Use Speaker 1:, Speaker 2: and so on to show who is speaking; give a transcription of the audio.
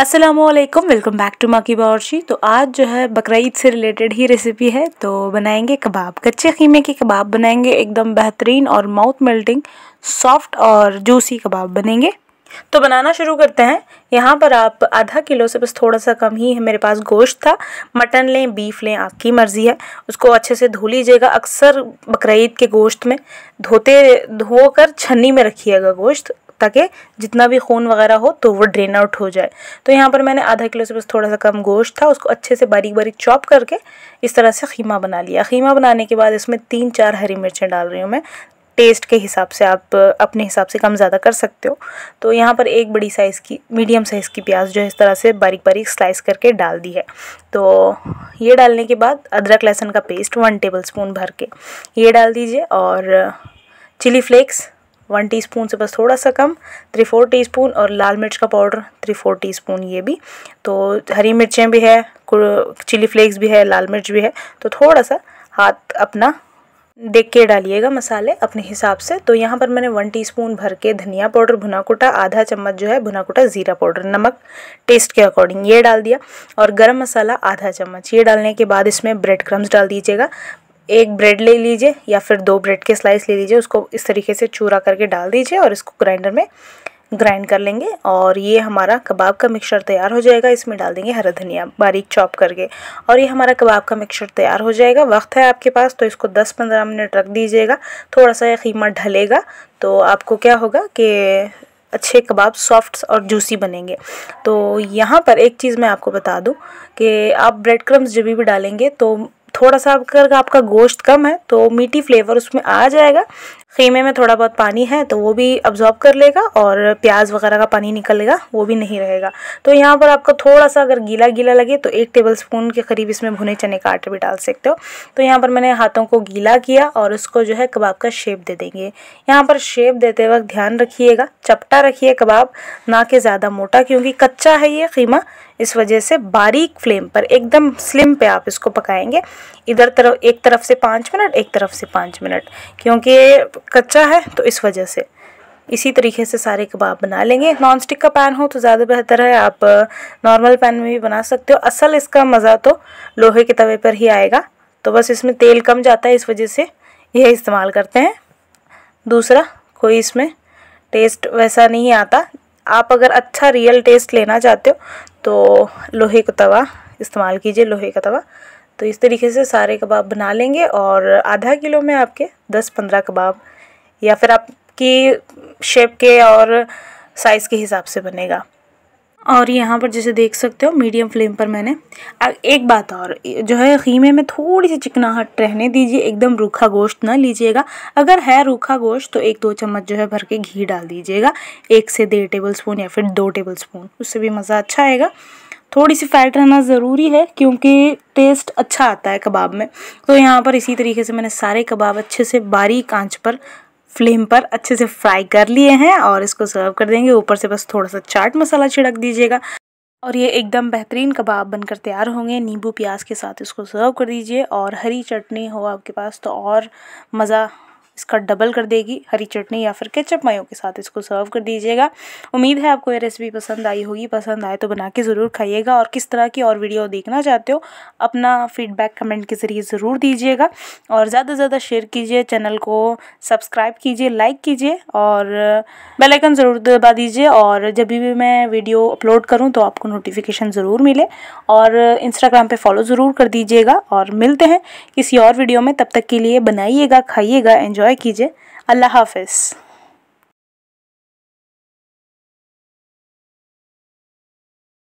Speaker 1: Aslam welcome back to Maki Bawarchi तो आज जो है बकरीद से रिलेटेड ही रेसिपी है तो बनाएंगे कबाब कच्चे खीमे के कबाब बनाएंगे एकदम बेहतरीन और माउथ मेल्टिंग सॉफ्ट और जूसी कबाब बनेंगे तो बनाना शुरू करते हैं यहाँ पर आप आधा किलो से बस थोड़ा सा कम ही है मेरे पास गोश्त था मटन लें बीफ लें आपकी मर्ज़ी है उसको अच्छे से धो लीजिएगा अक्सर बकरीद के गोश्त में धोते धोकर छन्नी में रखिएगा गोश्त ताकि जितना भी खून वगैरह हो तो वो ड्रेन आउट हो जाए तो यहाँ पर मैंने आधा किलो से बस थोड़ा सा कम गोश्त था उसको अच्छे से बारीक बारीक चॉप करके इस तरह से खीमा बना लिया खीमा बनाने के बाद इसमें तीन चार हरी मिर्चें डाल रही हूँ मैं टेस्ट के हिसाब से आप अपने हिसाब से कम ज़्यादा कर सकते हो तो यहाँ पर एक बड़ी साइज़ की मीडियम साइज़ की प्याज जो है इस तरह से बारीक बारीक स्लाइस करके डाल दी है तो ये डालने के बाद अदरक लहसुन का पेस्ट वन टेबल स्पून भर के ये डाल दीजिए और चिली फ्लेक्स वन टीस्पून से बस थोड़ा सा कम थ्री फोर टीस्पून और लाल मिर्च का पाउडर थ्री फोर टीस्पून ये भी तो हरी मिर्चें भी है चिली फ्लेक्स भी है लाल मिर्च भी है तो थोड़ा सा हाथ अपना देख के डालिएगा मसाले अपने हिसाब से तो यहाँ पर मैंने वन टीस्पून भर के धनिया पाउडर भुना कुटा आधा चम्मच जो है भुना कुटा ज़ीरा पाउडर नमक टेस्ट के अकॉर्डिंग ये डाल दिया और गरम मसाला आधा चम्मच ये डालने के बाद इसमें ब्रेड क्रम्स डाल दीजिएगा एक ब्रेड ले लीजिए या फिर दो ब्रेड के स्लाइस ले लीजिए उसको इस तरीके से चूरा करके डाल दीजिए और इसको ग्राइंडर में ग्राइंड कर लेंगे और ये हमारा कबाब का मिक्सचर तैयार हो जाएगा इसमें डाल देंगे हरा धनिया बारीक चॉप करके और ये हमारा कबाब का मिक्सचर तैयार हो जाएगा वक्त है आपके पास तो इसको 10-15 मिनट रख दीजिएगा थोड़ा सा ये कीमा ढलेगा तो आपको क्या होगा कि अच्छे कबाब सॉफ्ट और जूसी बनेंगे तो यहाँ पर एक चीज़ मैं आपको बता दूँ कि आप ब्रेड क्रम्स जब भी डालेंगे तो थोड़ा सा अगर आपका गोश्त कम है तो मीठी फ्लेवर उसमें आ जाएगा खीमे में थोड़ा बहुत पानी है तो वो भी अब्जॉर्ब कर लेगा और प्याज वगैरह का पानी निकलेगा वो भी नहीं रहेगा तो यहाँ पर आपको थोड़ा सा अगर गीला गीला लगे तो एक टेबल स्पून के करीब इसमें भुने चने का आटा भी डाल सकते हो तो यहाँ पर मैंने हाथों को गीला किया और उसको जो है कबाब का शेप दे देंगे यहाँ पर शेप देते वक्त ध्यान रखिएगा चपटा रखिए कबाब ना कि ज़्यादा मोटा क्योंकि कच्चा है ये खीमा इस वजह से बारीक फ्लेम पर एकदम स्लिम पे आप इसको पकाएंगे इधर तरफ एक तरफ से पाँच मिनट एक तरफ से पाँच मिनट क्योंकि ये कच्चा है तो इस वजह से इसी तरीके से सारे कबाब बना लेंगे नॉन स्टिक का पैन हो तो ज़्यादा बेहतर है आप नॉर्मल पैन में भी बना सकते हो असल इसका मज़ा तो लोहे के तवे पर ही आएगा तो बस इसमें तेल कम जाता है इस वजह से यह इस्तेमाल करते हैं दूसरा कोई इसमें टेस्ट वैसा नहीं आता आप अगर अच्छा रियल टेस्ट लेना चाहते हो तो लोहे का तवा इस्तेमाल कीजिए लोहे का तवा तो इस तरीके से सारे कबाब बना लेंगे और आधा किलो में आपके दस पंद्रह कबाब या फिर आपकी शेप के और साइज़ के हिसाब से बनेगा और यहाँ पर जैसे देख सकते हो मीडियम फ्लेम पर मैंने एक बात और जो है खीमे में थोड़ी सी चिकनाहट रहने दीजिए एकदम रूखा गोश्त ना लीजिएगा अगर है रूखा गोश्त तो एक दो चम्मच जो है भर के घी डाल दीजिएगा एक से डेढ़ टेबल स्पून या फिर दो टेबल स्पून उससे भी मज़ा अच्छा आएगा थोड़ी सी फैट रहना ज़रूरी है क्योंकि टेस्ट अच्छा आता है कबाब में तो यहाँ पर इसी तरीके से मैंने सारे कबाब अच्छे से बारीक आँच पर फ्लेम पर अच्छे से फ्राई कर लिए हैं और इसको सर्व कर देंगे ऊपर से बस थोड़ा सा चाट मसाला छिड़क दीजिएगा और ये एकदम बेहतरीन कबाब बनकर तैयार होंगे नींबू प्याज के साथ इसको सर्व कर दीजिए और हरी चटनी हो आपके पास तो और मज़ा इसका डबल कर देगी हरी चटनी या फिर केचप मायो के साथ इसको सर्व कर दीजिएगा उम्मीद है आपको ये रेसिपी पसंद आई होगी पसंद आए तो बना के ज़रूर खाइएगा और किस तरह की और वीडियो देखना चाहते हो अपना फीडबैक कमेंट के ज़रिए ज़रूर दीजिएगा और ज़्यादा से ज़्यादा शेयर कीजिए चैनल को सब्सक्राइब कीजिए लाइक कीजिए और बेलाइकन ज़रूर दबा दीजिए और जब भी मैं वीडियो अपलोड करूँ तो आपको नोटिफिकेशन ज़रूर मिले और इंस्टाग्राम पर फॉलो ज़रूर कर दीजिएगा और मिलते हैं किसी और वीडियो में तब तक के लिए बनाइएगा खाइएगा एन्जॉय इन्जॉय कीजिए अल्लाह हाफिज़